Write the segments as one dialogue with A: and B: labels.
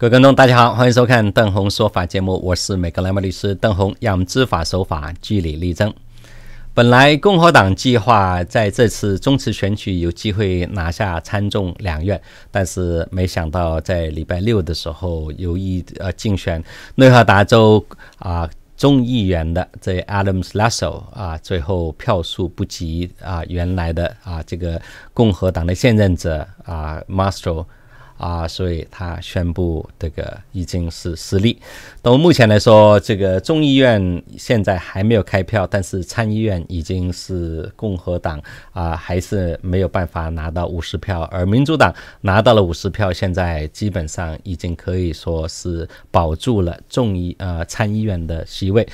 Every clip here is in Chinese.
A: 各位观众，大家好，欢迎收看邓红说法节目，我是美格莱马律师邓红，让知法守法，据理力争。本来共和党计划在这次中期选举有机会拿下参众两院，但是没想到在礼拜六的时候，有意呃竞选内华达州啊众议员的这 Adam s Lasso 啊，最后票数不及啊原来的啊这个共和党的现任者啊 m a s t o 啊，所以他宣布这个已经是失利。到目前来说，这个众议院现在还没有开票，但是参议院已经是共和党啊，还是没有办法拿到五十票，而民主党拿到了五十票，现在基本上已经可以说是保住了众议啊参议院的席位。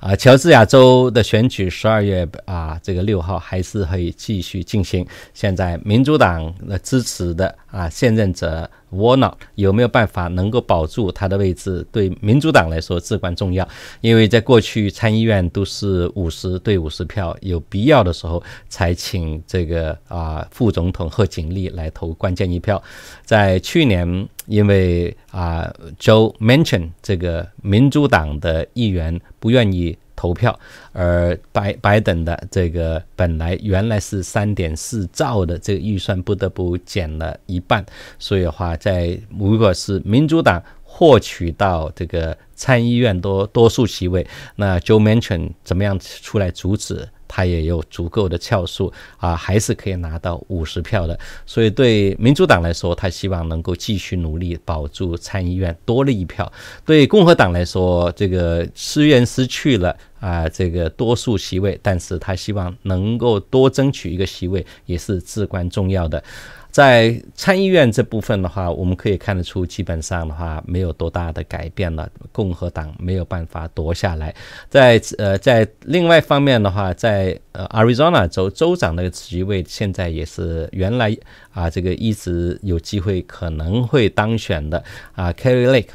A: 啊，乔治亚州的选举十二月啊，这个六号还是会继续进行。现在民主党的支持的啊现任者。窝囊有没有办法能够保住他的位置，对民主党来说至关重要，因为在过去参议院都是五十对五十票，有必要的时候才请这个啊副总统贺锦丽来投关键一票，在去年因为啊 Joe Manchin 这个民主党的议员不愿意。投票，而白白等的这个本来原来是三点四兆的这个预算，不得不减了一半。所以的话，在如果是民主党获取到这个参议院多多数席位，那 Joe Manchin 怎么样出来阻止？他也有足够的票数啊，还是可以拿到五十票的。所以对民主党来说，他希望能够继续努力保住参议院多了一票；对共和党来说，这个虽然失去了啊这个多数席位，但是他希望能够多争取一个席位也是至关重要的。在参议院这部分的话，我们可以看得出，基本上的话没有多大的改变了。共和党没有办法夺下来。在呃，在另外方面的话，在呃，Arizona 州州长那个职位，现在也是原来啊，这个一直有机会可能会当选的啊 k e r l y Lake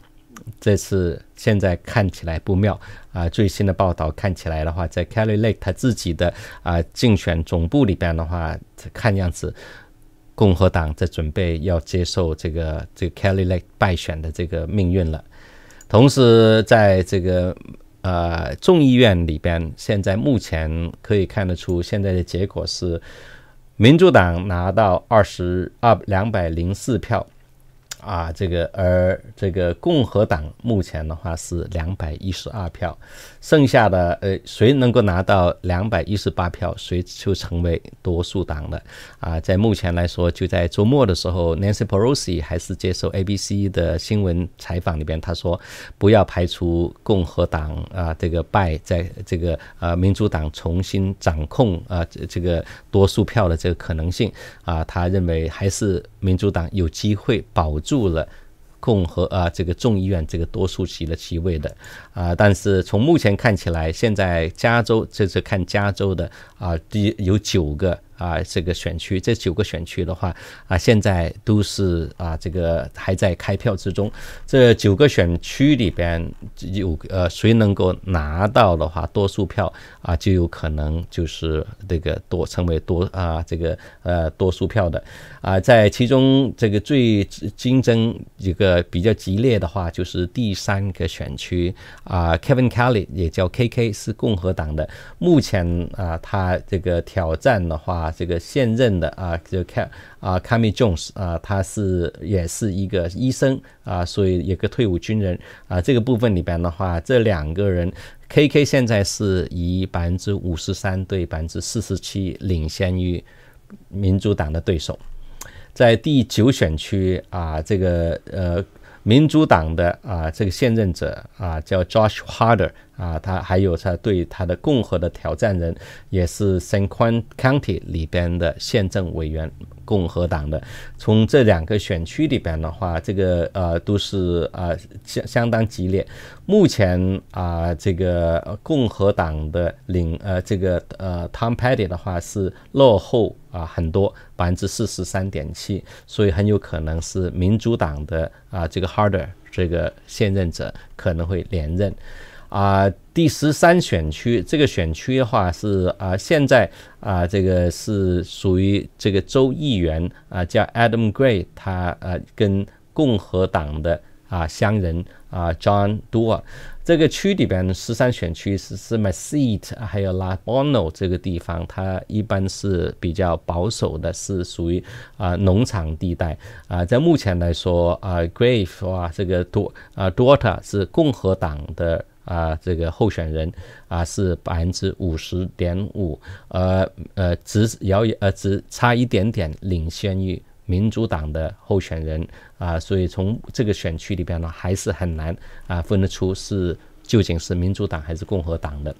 A: 这次现在看起来不妙啊。最新的报道看起来的话，在 k e l l y Lake 他自己的啊竞选总部里边的话，看样子。共和党在准备要接受这个这 Kelly Lake 败选的这个命运了。同时，在这个呃众议院里边，现在目前可以看得出，现在的结果是民主党拿到二十二两百零四票，啊，这个而这个共和党目前的话是两百一十二票。剩下的，呃，谁能够拿到两百一十八票，谁就成为多数党的。啊，在目前来说，就在周末的时候，Nancy Pelosi 还是接受 ABC 的新闻采访里边，他说不要排除共和党啊，这个败在这个啊民主党重新掌控啊这个多数票的这个可能性啊，他认为还是民主党有机会保住了。共和啊，这个众议院这个多数席的席位的啊，但是从目前看起来，现在加州这是看加州的啊，第有九个。啊，这个选区这九个选区的话，啊，现在都是啊，这个还在开票之中。这九个选区里边有呃，谁能够拿到的话多数票啊，就有可能就是这个多成为多啊，这个呃多数票的啊，在其中这个最竞争一个比较激烈的话，就是第三个选区啊，Kevin Kelly 也叫 KK 是共和党的，目前啊，他这个挑战的话。啊，这个现任的啊，就看啊卡 a m Jones 啊，他是也是一个医生啊，所以一个退伍军人啊。这个部分里边的话，这两个人，KK 现在是以百分之五十三对百分之四十七领先于民主党的对手，在第九选区啊，这个呃，民主党的啊，这个现任者啊，叫 Josh Harder。啊，他还有他对他的共和的挑战人，也是 San Juan County 里边的县政委员，共和党的。从这两个选区里边的话，这个呃都是呃相相当激烈。目前啊，这个共和党的领呃这个呃 Tom Petty 的话是落后啊很多，百分之四十三点七，所以很有可能是民主党的啊这个 Harder 这个现任者可能会连任。啊，第十三选区这个选区的话是啊，现在啊，这个是属于这个州议员啊，叫 Adam Gray，他呃跟共和党的啊乡人啊 John d o e r 这个区里边十三选区是是 m a e a t 还有 La Bono 这个地方，它一般是比较保守的，是属于啊农场地带啊，在目前来说啊，Gray 啊这个多啊 Duer 是共和党的。啊，这个候选人啊是百分之五十点五，呃呃，只遥呃只差一点点领先于民主党的候选人啊，所以从这个选区里边呢，还是很难啊分得出是究竟是民主党还是共和党的。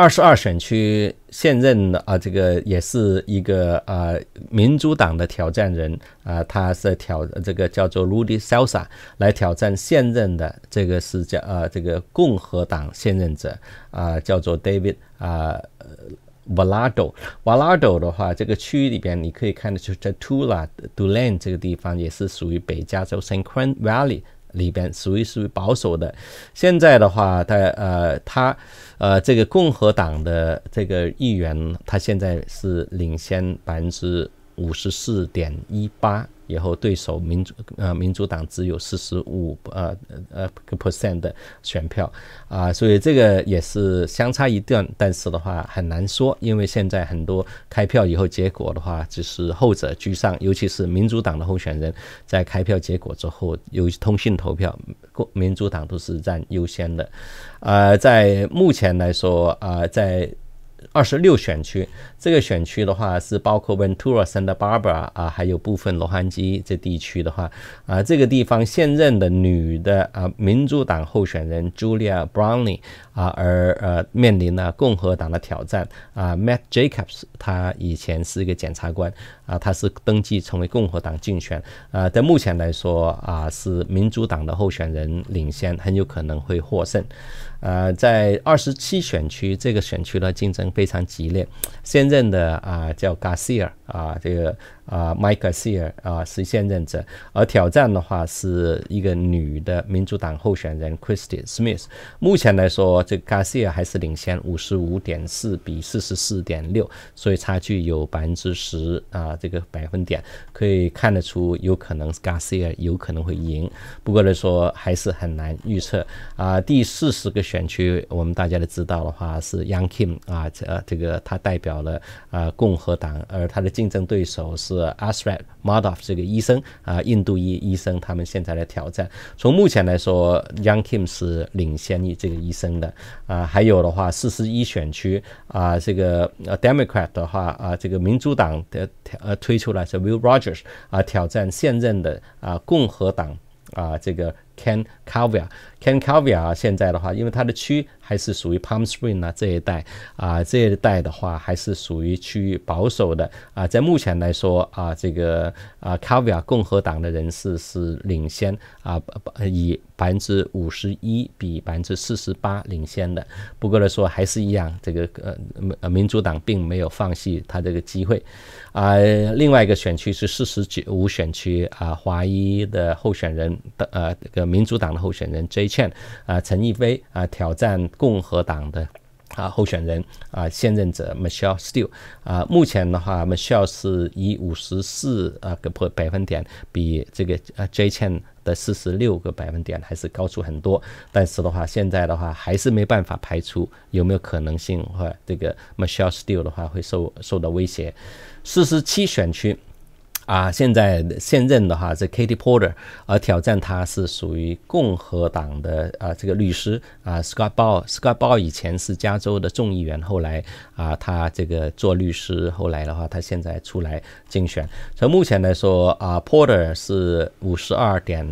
A: 二十二选区现任的啊，这个也是一个呃民主党的挑战人啊，他是挑这个叫做 Rudy l s 来挑战现任的，这个是叫呃这个共和党现任者啊，叫做 David 啊 Valado。Valado 的话，这个区域里边你可以看得出，在 Tula Dulan 这个地方也是属于北加州 s e q u i Valley。里边属于是保守的，现在的话，他呃，他呃，这个共和党的这个议员，他现在是领先百分之五十四点一八。以后对手民主呃民主党只有四十五呃呃个 percent 的选票啊，所以这个也是相差一段，但是的话很难说，因为现在很多开票以后结果的话就是后者居上，尤其是民主党的候选人在开票结果之后，有通讯投票，共民主党都是占优先的，呃，在目前来说啊，在。二十六选区，这个选区的话是包括 Ventura、Santa Barbara 啊，还有部分洛杉矶这地区的话，啊，这个地方现任的女的啊，民主党候选人 Julia Brownlee 啊，而呃面临了共和党的挑战啊，Matt Jacobs，他以前是一个检察官。啊，他是登记成为共和党竞选。呃，在目前来说啊，是民主党的候选人领先，很有可能会获胜。呃，在二十七选区这个选区呢，竞争非常激烈。现任的啊，叫 Garcia。啊，这个啊，Mike Garcia 啊是现任者，而挑战的话是一个女的民主党候选人 c h r i s t i e Smith。目前来说，这个 Garcia 还是领先五十五点四比四十四点六，所以差距有百分之十啊，这个百分点可以看得出，有可能 Garcia 有可能会赢。不过来说，还是很难预测啊。第四十个选区，我们大家都知道的话是 Young Kim 啊，这这个他代表了啊共和党，而他的。竞争对手是 Asrat m a d o f 这个医生啊，印度医医生他们现在的挑战。从目前来说，Young Kim 是领先于这个医生的啊。还有的话，四十一选区啊，这个 Democrat 的话啊，这个民主党的呃推出来是 Will Rogers 啊，挑战现任的啊共和党啊这个 Ken c a l v i a Ken c a v i a 现在的话，因为他的区还是属于 Palm Springs 啊这一带啊这一带的话，还是属于区域保守的啊。在目前来说啊，这个啊 c a v i a 共和党的人士是领先啊，以百分之五十一比百分之四十八领先的。不过来说还是一样，这个呃民主党并没有放弃他这个机会啊。另外一个选区是四十九五选区啊，华裔的候选人的呃这个民主党的候选人 J。倩啊，陈逸飞啊，挑战共和党的啊候选人啊现任者 Michelle Steele 啊，目前的话，Michelle 是以五十四啊个百分点，比这个啊 Jen c h 的四十六个百分点还是高出很多，但是的话，现在的话还是没办法排除有没有可能性，或这个 Michelle Steele 的话会受受到威胁，四十七选区。啊，现在现任的话是 Katie Porter，而挑战他是属于共和党的啊这个律师啊 Scott b a l l s c o t t b a l l 以前是加州的众议员，后来啊他这个做律师，后来的话他现在出来竞选。所以目前来说啊，Porter 是五十二点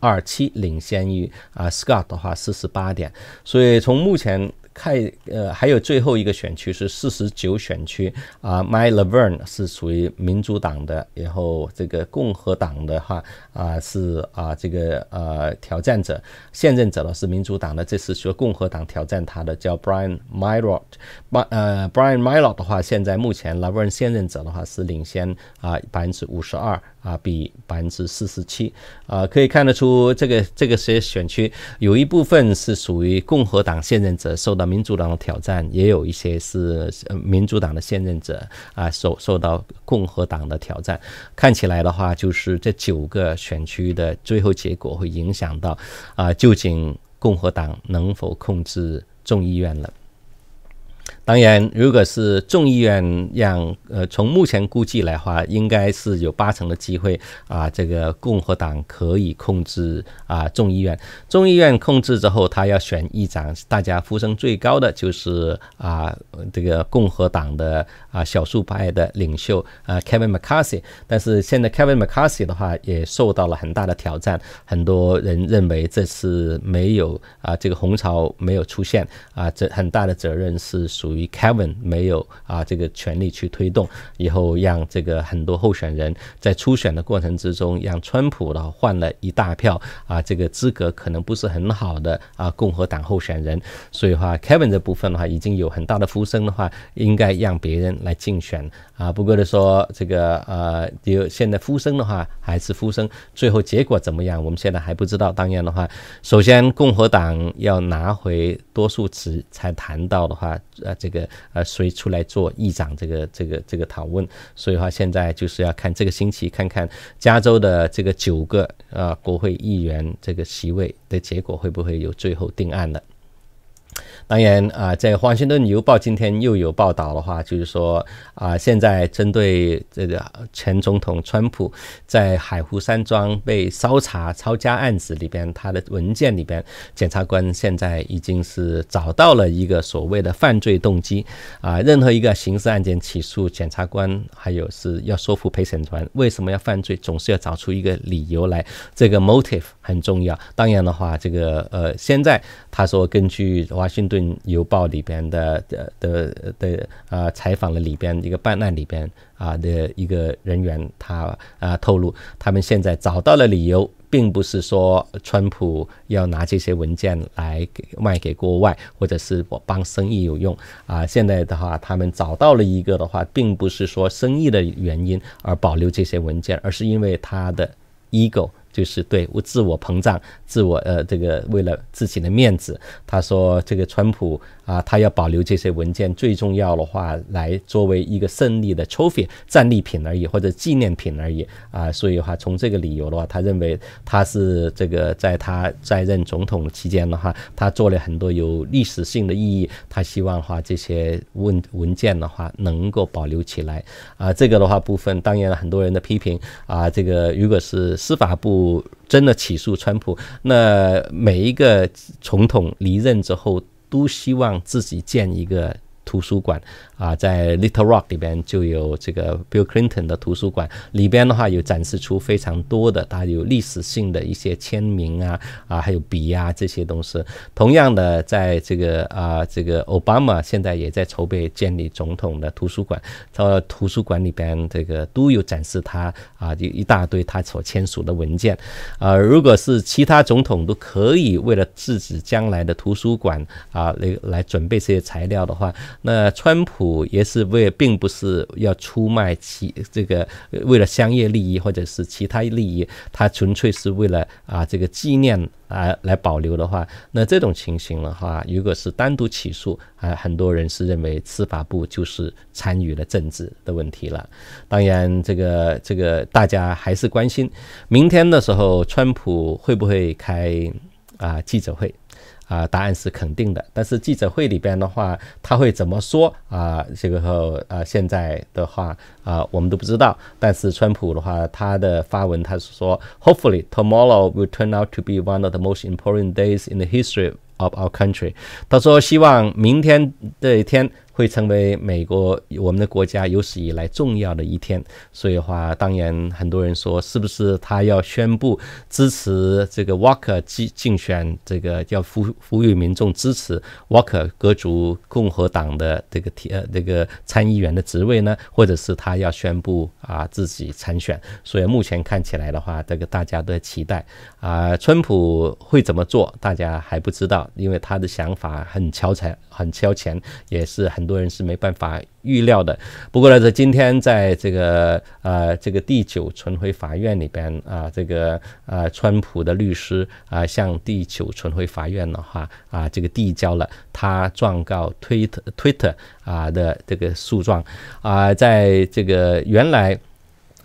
A: 二七领先于啊 Scott 的话四十八点，所以从目前。看，呃，还有最后一个选区是四十九选区啊，My Laverne 是属于民主党的，然后这个共和党的话啊是啊这个呃挑战者，现任者呢是民主党的，这是说共和党挑战他的，叫 Brian m y l r o t 但呃 Brian m y l r o t 的话，现在目前 Laverne 现任者的话是领先啊百分之五十二。啊，比百分之四十七，啊，可以看得出，这个这个些选区有一部分是属于共和党现任者受到民主党的挑战，也有一些是民主党的现任者啊受受到共和党的挑战。看起来的话，就是这九个选区的最后结果会影响到啊，究竟共和党能否控制众议院了？当然，如果是众议院让呃，从目前估计来话，应该是有八成的机会啊，这个共和党可以控制啊众议院。众议院控制之后，他要选议长，大家呼声最高的就是啊这个共和党的啊小数派的领袖啊 Kevin McCarthy。但是现在 Kevin McCarthy 的话也受到了很大的挑战，很多人认为这次没有啊这个红潮没有出现啊，这很大的责任是属于。Kevin 没有啊，这个权利去推动以后，让这个很多候选人，在初选的过程之中，让川普的换了一大票啊，这个资格可能不是很好的啊，共和党候选人，所以话 Kevin 这部分的话，已经有很大的呼声的话，应该让别人来竞选啊。不过说这个呃，有现在呼声的话还是呼声，最后结果怎么样，我们现在还不知道。当然的话，首先共和党要拿回多数词才谈到的话，呃这。个呃谁出来做议长？这个、这个、这个讨论，所以话现在就是要看这个星期，看看加州的这个九个啊国会议员这个席位的结果会不会有最后定案了。当然啊，在《华盛顿邮报》今天又有报道的话，就是说啊，现在针对这个前总统川普在海湖山庄被烧查抄家案子里边，他的文件里边，检察官现在已经是找到了一个所谓的犯罪动机啊。任何一个刑事案件起诉，检察官还有是要说服陪审团，为什么要犯罪，总是要找出一个理由来，这个 motif。很重要。当然的话，这个呃，现在他说，根据《华盛顿邮报》里边的的的的呃采访了里边一个办案里边啊的一个人员，他啊透露，他们现在找到了理由，并不是说川普要拿这些文件来给卖给国外，或者是我帮生意有用啊。现在的话，他们找到了一个的话，并不是说生意的原因而保留这些文件，而是因为他的 ego。就是对我自我膨胀、自我呃，这个为了自己的面子，他说这个川普。啊，他要保留这些文件，最重要的话来作为一个胜利的 trophy 战利品而已，或者纪念品而已啊。所以的话，从这个理由的话，他认为他是这个在他在任总统期间的话，他做了很多有历史性的意义，他希望的话，这些文文件的话能够保留起来啊。这个的话，部分当然很多人的批评啊。这个如果是司法部真的起诉川普，那每一个总统离任之后。都希望自己建一个图书馆。啊，在 Little Rock 里边就有这个 Bill Clinton 的图书馆，里边的话有展示出非常多的，他有历史性的一些签名啊啊，还有笔啊这些东西。同样的，在这个啊这个 Obama 现在也在筹备建立总统的图书馆，他图书馆里边这个都有展示他啊有一大堆他所签署的文件。啊，如果是其他总统都可以为了自己将来的图书馆啊来来准备这些材料的话，那川普。也是为，并不是要出卖其这个为了商业利益或者是其他利益，他纯粹是为了啊这个纪念啊来保留的话，那这种情形的话，如果是单独起诉啊，很多人是认为司法部就是参与了政治的问题了。当然，这个这个大家还是关心，明天的时候川普会不会开啊记者会？啊，答案是肯定的，但是记者会里边的话，他会怎么说啊？这个呃，现在的话啊，我们都不知道。但是川普的话，他的发文他是说，Hopefully tomorrow will turn out to be one of the most important days in the history of our country。他说希望明天这一天。会成为美国我们的国家有史以来重要的一天，所以的话，当然很多人说，是不是他要宣布支持这个 Walker 竞竞选这个要呼呼吁民众支持 Walker 角逐共和党的这个提呃这个参议员的职位呢？或者是他要宣布啊自己参选？所以目前看起来的话，这个大家都在期待啊，川普会怎么做，大家还不知道，因为他的想法很超前，很超前，也是很。多人是没办法预料的。不过呢，在今天在这个呃这个第九巡回法院里边啊，这个呃川普的律师啊向第九巡回法院的话啊，这个递交了他状告推特 Twitter 啊的这个诉状啊，在这个原来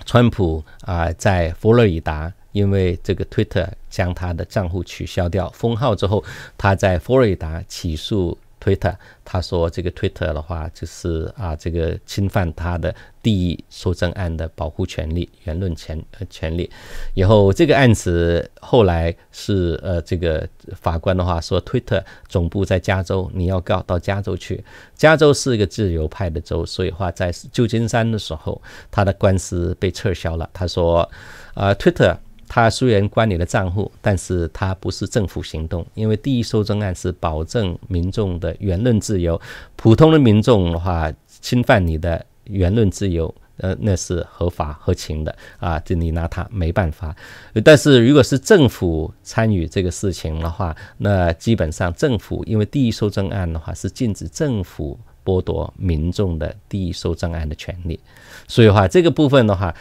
A: 川普啊在佛罗里达，因为这个 Twitter 将他的账户取消掉封号之后，他在佛罗里达起诉。推特，他说这个推特的话，就是啊，这个侵犯他的第一修正案的保护权利、言论权呃权利。然后这个案子后来是呃，这个法官的话说推特总部在加州，你要告到加州去。加州是一个自由派的州，所以话在旧金山的时候，他的官司被撤销了。他说啊，Twitter。他虽然关你的账户，但是他不是政府行动，因为第一修正案是保证民众的言论自由。普通的民众的话，侵犯你的言论自由，呃，那是合法合情的啊，就你拿他没办法。但是如果是政府参与这个事情的话，那基本上政府因为第一修正案的话是禁止政府剥夺民众的第一修正案的权利，所以话这个部分的话，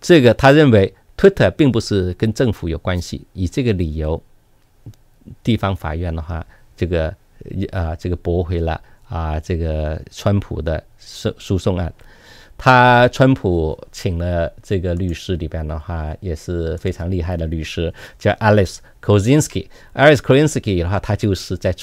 A: 这个他认为。Twitter 并不是跟政府有关系，以这个理由，地方法院的话，这个呃，这个驳回了啊，这个川普的诉诉讼案。他川普请了这个律师里边的话也是非常厉害的律师，叫 Alice。Kozinski，Alice Kozinski 的话，他就是在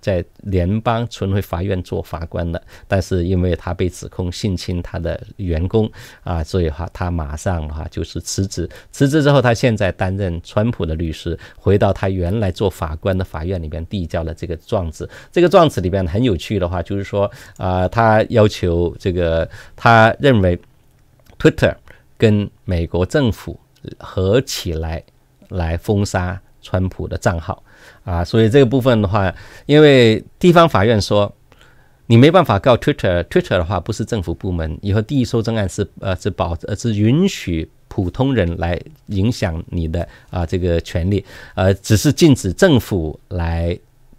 A: 在联邦巡回法院做法官的，但是因为他被指控性侵他的员工啊，所以话他马上话就是辞职。辞职之后，他现在担任川普的律师，回到他原来做法官的法院里边递交了这个状子。这个状子里边很有趣的话，就是说啊，他要求这个他认为 Twitter 跟美国政府合起来来封杀。川普的账号，啊，所以这个部分的话，因为地方法院说，你没办法告 Twitter，Twitter 的话不是政府部门，以后第一修正案是呃是保呃是允许普通人来影响你的啊这个权利，呃只是禁止政府来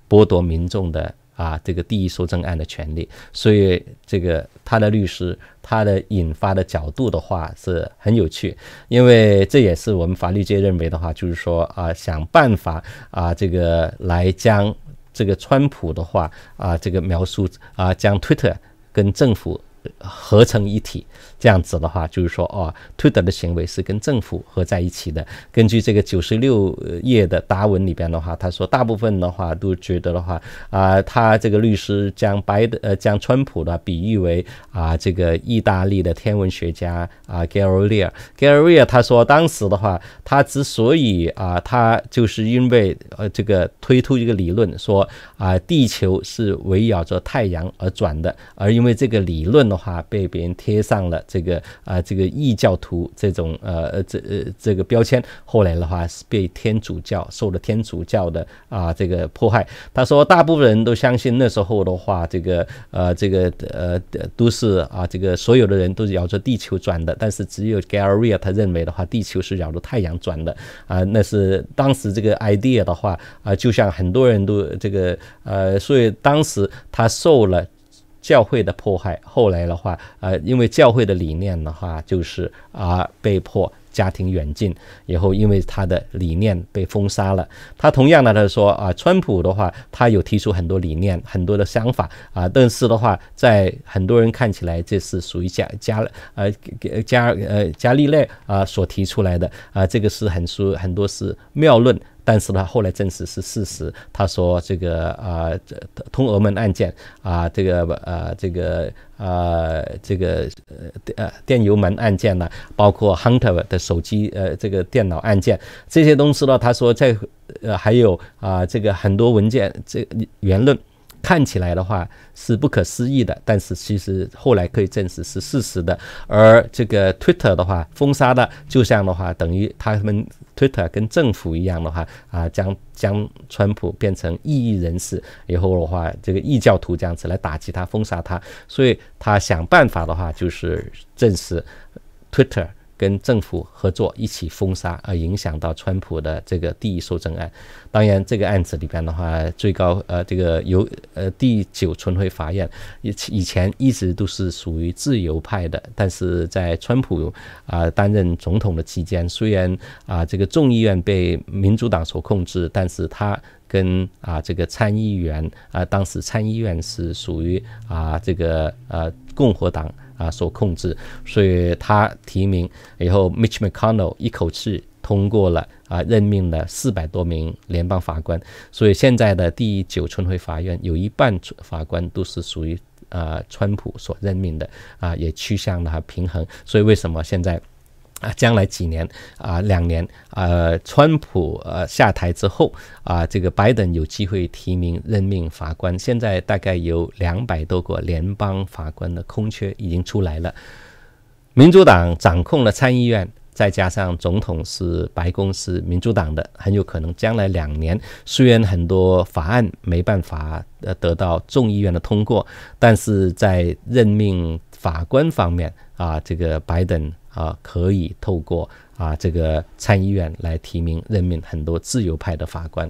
A: 剥夺民众的啊这个第一修正案的权利，所以这个。他的律师，他的引发的角度的话是很有趣，因为这也是我们法律界认为的话，就是说啊，想办法啊，这个来将这个川普的话啊，这个描述啊，将 Twitter 跟政府。合成一体，这样子的话，就是说，哦，推特的行为是跟政府合在一起的。根据这个九十六页的答文里边的话，他说大部分的话都觉得的话，啊，他这个律师将白的呃将川普呢比喻为啊这个意大利的天文学家啊 g a l i l e g a l i l e 他说当时的话，他之所以啊他就是因为呃这个推出一个理论说啊地球是围绕着太阳而转的，而因为这个理论。的话被别人贴上了这个啊，这个异教徒这种呃这呃这个标签。后来的话是被天主教受了天主教的啊这个迫害。他说大部分人都相信那时候的话，这个呃这个呃都是啊这个所有的人都绕着地球转的。但是只有 g a r i a e 他认为的话，地球是绕着太阳转的啊。那是当时这个 idea 的话啊，就像很多人都这个呃，所以当时他受了。教会的迫害，后来的话，呃，因为教会的理念的话，就是啊，被迫家庭远近，然后因为他的理念被封杀了。他同样呢，他说啊，川普的话，他有提出很多理念，很多的想法啊，但是的话，在很多人看起来，这是属于加加呃加呃伽利略啊所提出来的啊，这个是很是很多是谬论。但是呢，后来证实是事实。他说这个啊，通俄门案件啊，这个呃，这个呃，这个呃电油门案件呢，包括 Hunter 的手机呃，这个电脑案件这些东西呢，他说在呃，还有啊，这个很多文件这言论。看起来的话是不可思议的，但是其实后来可以证实是事实的。而这个 Twitter 的话封杀的，就像的话等于他们 Twitter 跟政府一样的话啊，将将川普变成异议人士，以后的话这个异教徒这样子来打击他、封杀他，所以他想办法的话就是证实 Twitter。跟政府合作一起封杀，而影响到川普的这个第一修正案。当然，这个案子里边的话，最高呃，这个由呃第九巡回法院以以前一直都是属于自由派的，但是在川普啊担任总统的期间，虽然啊这个众议院被民主党所控制，但是他跟啊这个参议员啊，当时参议院是属于啊这个啊共和党。啊，所控制，所以他提名以后，Mitch McConnell 一口气通过了啊，任命了四百多名联邦法官，所以现在的第九巡回法院有一半法官都是属于啊，川普所任命的啊，也趋向了平衡，所以为什么现在？啊，将来几年啊，两年啊，川普呃下台之后啊，这个拜登有机会提名任命法官。现在大概有两百多个联邦法官的空缺已经出来了。民主党掌控了参议院，再加上总统是白宫是民主党的，很有可能将来两年，虽然很多法案没办法呃得到众议院的通过，但是在任命法官方面啊，这个拜登。啊，可以透过啊这个参议院来提名任命很多自由派的法官。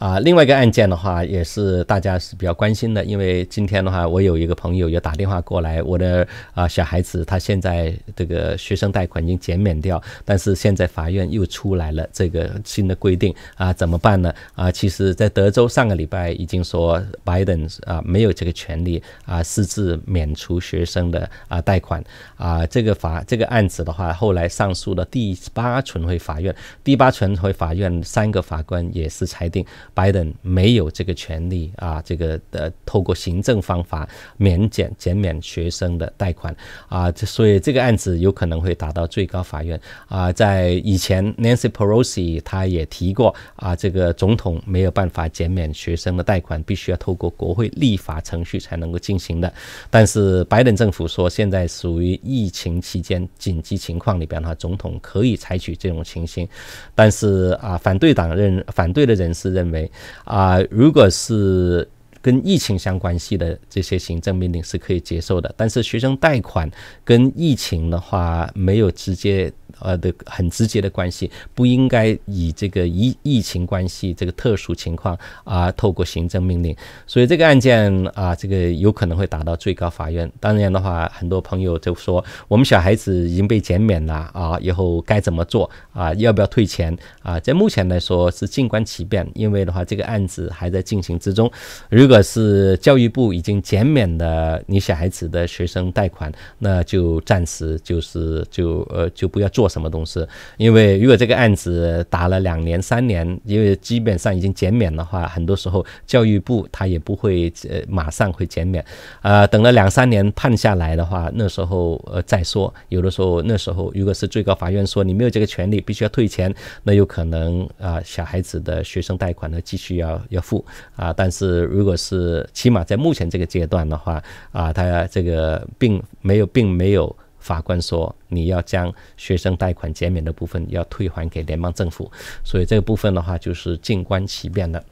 A: 啊，另外一个案件的话，也是大家是比较关心的，因为今天的话，我有一个朋友也打电话过来，我的啊小孩子，他现在这个学生贷款已经减免掉，但是现在法院又出来了这个新的规定啊，怎么办呢？啊，其实，在德州上个礼拜已经说，拜登啊没有这个权利啊，私自免除学生的啊贷款啊，这个法这个案子的话，后来上诉到第八巡回法院，第八巡回法院三个法官也是裁定。拜登没有这个权利啊，这个的透过行政方法免减减免学生的贷款啊，所以这个案子有可能会打到最高法院啊。在以前，Nancy Pelosi 他也提过啊，这个总统没有办法减免学生的贷款，必须要透过国会立法程序才能够进行的。但是，拜登政府说现在属于疫情期间紧急情况里边的话，总统可以采取这种情形。但是啊，反对党认反对的人士认。为啊，如果是跟疫情相关系的这些行政命令是可以接受的，但是学生贷款跟疫情的话没有直接。呃的很直接的关系，不应该以这个疫疫情关系这个特殊情况啊，透过行政命令。所以这个案件啊，这个有可能会打到最高法院。当然的话，很多朋友就说，我们小孩子已经被减免了啊，以后该怎么做啊？要不要退钱啊？在目前来说是静观其变，因为的话，这个案子还在进行之中。如果是教育部已经减免了你小孩子的学生贷款，那就暂时就是就呃就不要做。什么东西？因为如果这个案子打了两年、三年，因为基本上已经减免的话，很多时候教育部他也不会呃马上会减免，啊，等了两三年判下来的话，那时候呃再说。有的时候那时候如果是最高法院说你没有这个权利，必须要退钱，那有可能啊小孩子的学生贷款呢继续要要付啊。但是如果是起码在目前这个阶段的话，啊，他这个并没有，并没有。法官说：“你要将学生贷款减免的部分要退还给联邦政府，所以这个部分的话就是静观其变的。”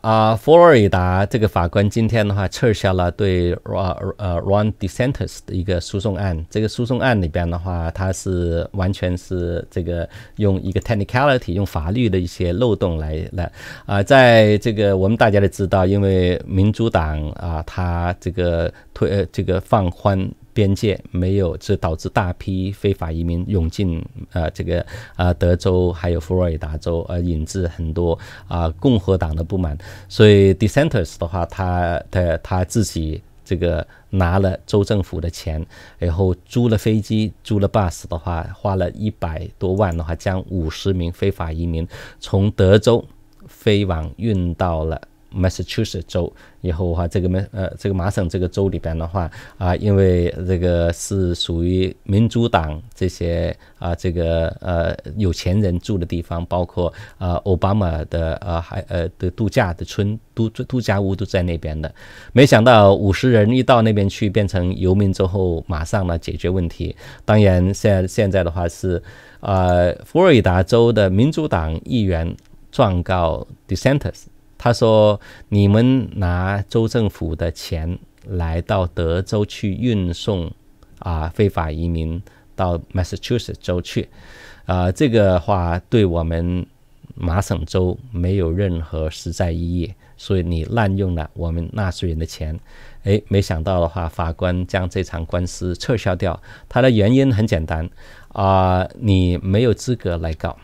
A: 啊，佛罗里达这个法官今天的话撤销了对呃呃 Ron DeSantis 的一个诉讼案。这个诉讼案里边的话，他是完全是这个用一个 technicality，用法律的一些漏洞来来啊，在这个我们大家都知道，因为民主党啊，他这个推这个放宽。边界没有，这导致大批非法移民涌进呃这个啊，德州还有佛罗里达州，呃，引致很多啊共和党的不满。所以，Denters 的话，他他他自己这个拿了州政府的钱，然后租了飞机、租了 bus 的话，花了一百多万的话，将五十名非法移民从德州飞往运到了。Massachusetts 州，以后的话，这个马呃，这个麻省这个州里边的话啊，因为这个是属于民主党这些啊，这个呃有钱人住的地方，包括啊奥巴马的啊还呃的度假的村、度度假屋都在那边的。没想到五十人一到那边去变成游民之后，马上呢解决问题。当然现现在的话是，呃，佛罗里达州的民主党议员状告 Denters。他说：“你们拿州政府的钱来到德州去运送，啊，非法移民到 Massachusetts 州去，啊，这个话对我们马省州没有任何实在意义，所以你滥用了我们纳税人的钱。”诶，没想到的话，法官将这场官司撤销掉，他的原因很简单，啊，你没有资格来告。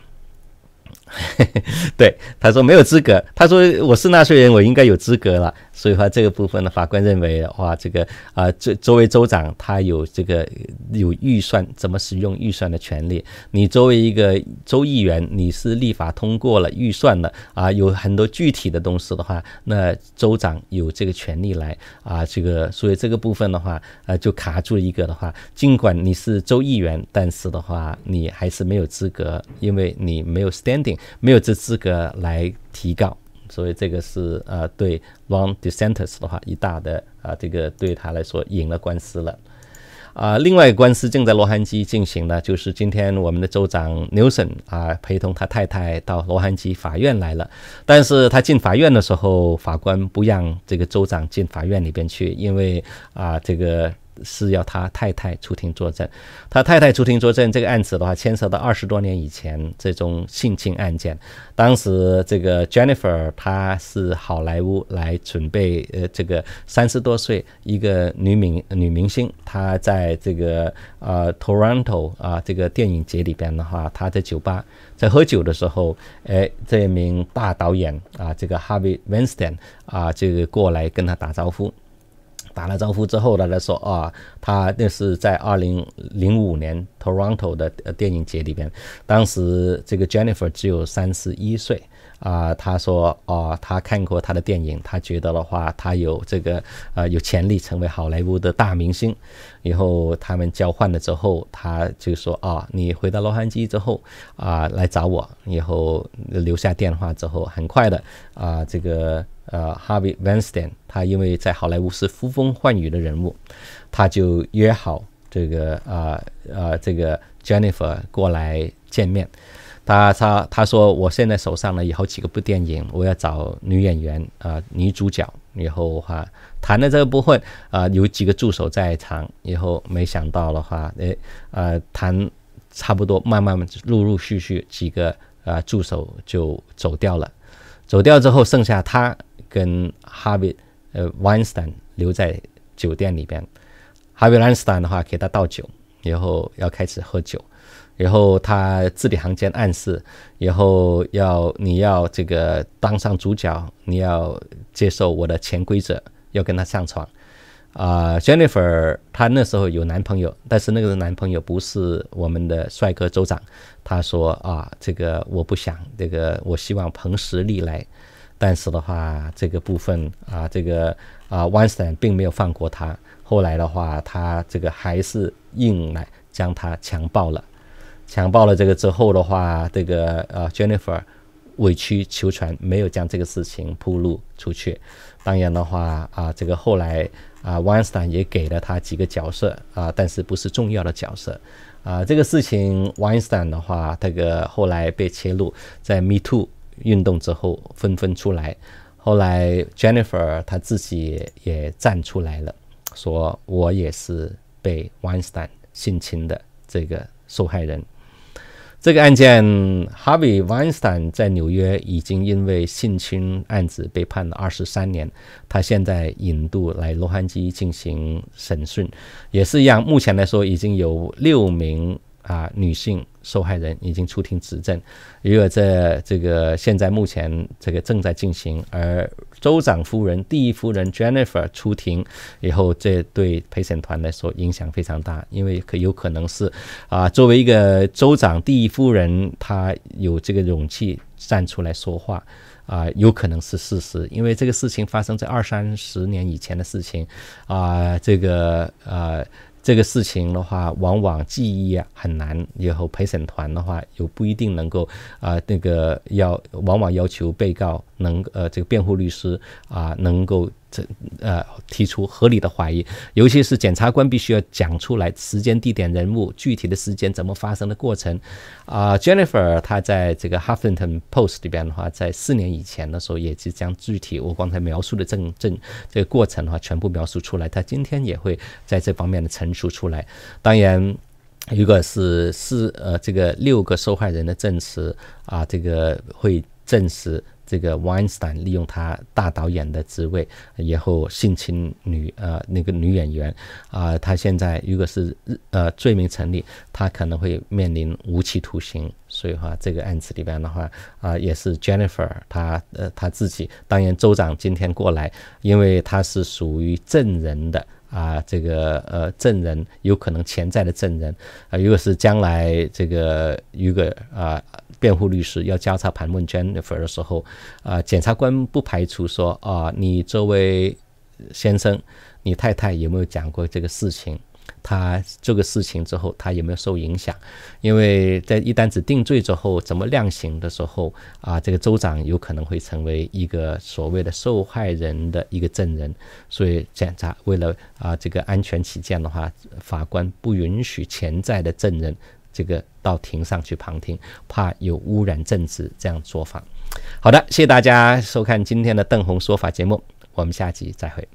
A: 对，他说没有资格。他说我是纳税人，我应该有资格了。所以话这个部分呢，法官认为，哇，这个啊，这作为州长，他有这个有预算怎么使用预算的权利。你作为一个州议员，你是立法通过了预算的啊，有很多具体的东西的话，那州长有这个权利来啊，这个所以这个部分的话啊，就卡住一个的话，尽管你是州议员，但是的话你还是没有资格，因为你没有 standing。没有这资格来提告，所以这个是呃对 l o n d i s a n t i s 的话，一大的啊这个对他来说引了官司了啊。另外官司正在洛杉矶进行呢，就是今天我们的州长牛省啊陪同他太太到罗汉基法院来了，但是他进法院的时候，法官不让这个州长进法院里边去，因为啊这个。是要他太太出庭作证，他太太出庭作证，这个案子的话，牵涉到二十多年以前这种性侵案件。当时这个 Jennifer 她是好莱坞来准备，呃，这个三十多岁一个女明女明星，她在这个呃 Toronto 啊这个电影节里边的话，她在酒吧在喝酒的时候，哎，这名大导演啊，这个 Harvey Weinstein 啊，这个过来跟她打招呼。打了招呼之后，呢，他说啊，他那是在二零零五年 Toronto 的电影节里边，当时这个 Jennifer 只有三十一岁。啊，他说，哦，他看过他的电影，他觉得的话，他有这个，呃，有潜力成为好莱坞的大明星。以后他们交换了之后，他就说，哦，你回到洛杉矶之后，啊，来找我，以后留下电话之后，很快的，啊，这个，呃，h a r v e y Weinstein，他因为在好莱坞是呼风唤雨的人物，他就约好这个，啊，呃，这个 Jennifer 过来见面。他他他说，我现在手上呢有好几个部电影，我要找女演员啊，女主角。然后哈谈的这个部分啊，有几个助手在场。然后没想到的话，诶呃，谈差不多，慢慢陆陆续续几个啊助手就走掉了。走掉之后，剩下他跟 h a r v e 呃 Winston 留在酒店里边。h a r v e i n s t o n 的话给他倒酒，然后要开始喝酒。然后他字里行间暗示，以后要你要这个当上主角，你要接受我的潜规则，要跟他上床。啊，Jennifer 她那时候有男朋友，但是那个男朋友不是我们的帅哥州长。他说啊，这个我不想，这个我希望凭实力来。但是的话，这个部分啊，这个啊 i n e s t o n 并没有放过他。后来的话，他这个还是硬来将他强暴了。强暴了这个之后的话，这个呃 Jennifer 委曲求全，没有将这个事情铺露出去。当然的话啊，这个后来啊 Weinstein 也给了他几个角色啊，但是不是重要的角色啊。这个事情 Weinstein 的话，这个后来被揭露，在 MeToo 运动之后纷纷出来。后来 Jennifer 他自己也站出来了，说我也是被 Weinstein 性侵的这个受害人。这个案件，哈维· e 斯坦在纽约已经因为性侵案子被判了二十三年，他现在引渡来洛杉矶进行审讯，也是一样。目前来说，已经有六名啊女性。受害人已经出庭指证，如果这这个现在目前这个正在进行，而州长夫人第一夫人 Jennifer 出庭以后，这对陪审团来说影响非常大，因为可有可能是啊，作为一个州长第一夫人，她有这个勇气站出来说话啊，有可能是事实，因为这个事情发生在二三十年以前的事情啊，这个呃。这个事情的话，往往记忆很难，以后陪审团的话又不一定能够啊，那个要往往要求被告能呃，这个辩护律师啊能够。呃，提出合理的怀疑，尤其是检察官必须要讲出来时间、地点、人物、具体的时间怎么发生的过程。啊，Jennifer，她在这个《Huffington Post》里边的话，在四年以前的时候，也是将具体我刚才描述的证证这个过程的话，全部描述出来。他今天也会在这方面的陈述出来。当然，一个是四呃这个六个受害人的证词啊，这个会证实。这个 Weinstein 利用他大导演的职位，然后性侵女呃那个女演员啊，他现在如果是呃罪名成立，他可能会面临无期徒刑。所以话这个案子里边的话啊，也是 Jennifer 她呃她自己，当然州长今天过来，因为他是属于证人的啊，这个呃证人有可能潜在的证人啊，如果是将来这个如果啊。辩护律师要交叉盘问 Jennifer 的时候，啊，检察官不排除说啊，你这位先生，你太太有没有讲过这个事情？他这个事情之后，他有没有受影响？因为在一单子定罪之后，怎么量刑的时候，啊，这个州长有可能会成为一个所谓的受害人的一个证人，所以检察为了啊这个安全起见的话，法官不允许潜在的证人。这个到庭上去旁听，怕有污染政治这样做法。好的，谢谢大家收看今天的邓红说法节目，我们下集再会。